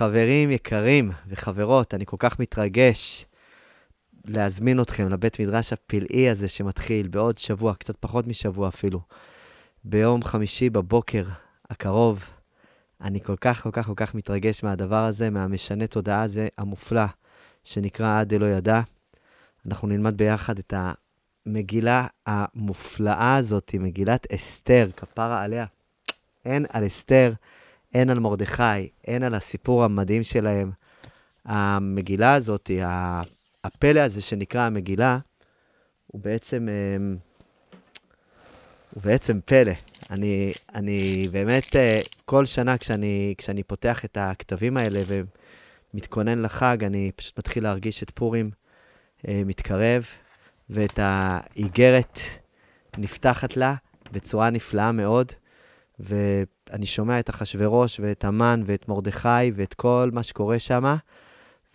חברים יקרים וחברות, אני כל כך מתרגש להזמין אתכם לבית מדרש הפלאי הזה שמתחיל בעוד שבוע, קצת פחות משבוע אפילו, ביום חמישי בבוקר הקרוב. אני כל כך, כל כך, כל כך מתרגש מהדבר הזה, מהמשנה תודעה הזה המופלא, שנקרא עד אלוה ידע. אנחנו נלמד ביחד את המגילה המופלאה הזאת, מגילת אסתר, כפרה עליה. אין על אסתר. הן על מרדכי, הן על הסיפור המדהים שלהם. המגילה הזאת, הפלא הזה שנקרא המגילה, הוא בעצם, אמ, הוא בעצם פלא. אני, אני באמת, אה, כל שנה כשאני, כשאני פותח את הכתבים האלה ומתכונן לחג, אני פשוט מתחיל להרגיש את פורים אה, מתקרב, ואת האיגרת נפתחת לה בצורה נפלאה מאוד. ואני שומע את אחשוורוש ואת המן ואת מרדכי ואת כל מה שקורה שם,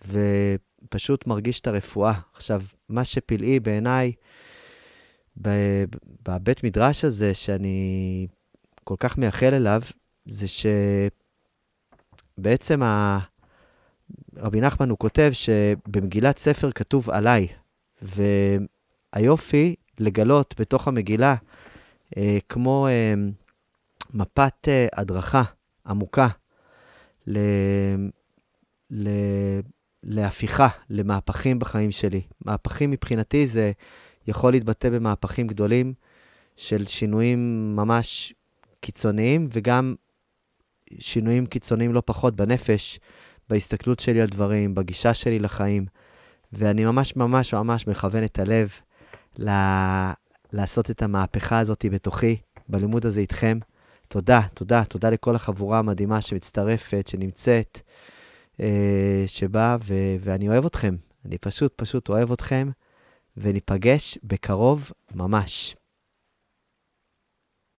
ופשוט מרגיש את הרפואה. עכשיו, מה שפלאי בעיניי בבית מדרש הזה, שאני כל כך מייחל אליו, זה שבעצם ה... רבי נחמן הוא כותב שבמגילת ספר כתוב עליי, והיופי לגלות בתוך המגילה, אה, כמו... אה, מפת אה, הדרכה עמוקה ל... ל... להפיכה, למהפכים בחיים שלי. מהפכים מבחינתי זה יכול להתבטא במהפכים גדולים של שינויים ממש קיצוניים, וגם שינויים קיצוניים לא פחות בנפש, בהסתכלות שלי על דברים, בגישה שלי לחיים. ואני ממש ממש ממש מכוון את הלב ל... לעשות את המהפכה הזאת בתוכי, בלימוד הזה איתכם. תודה, תודה, תודה לכל החבורה המדהימה שמצטרפת, שנמצאת, אה, שבאה, ו- ואני אוהב אתכם. אני פשוט פשוט אוהב אתכם, וניפגש בקרוב ממש.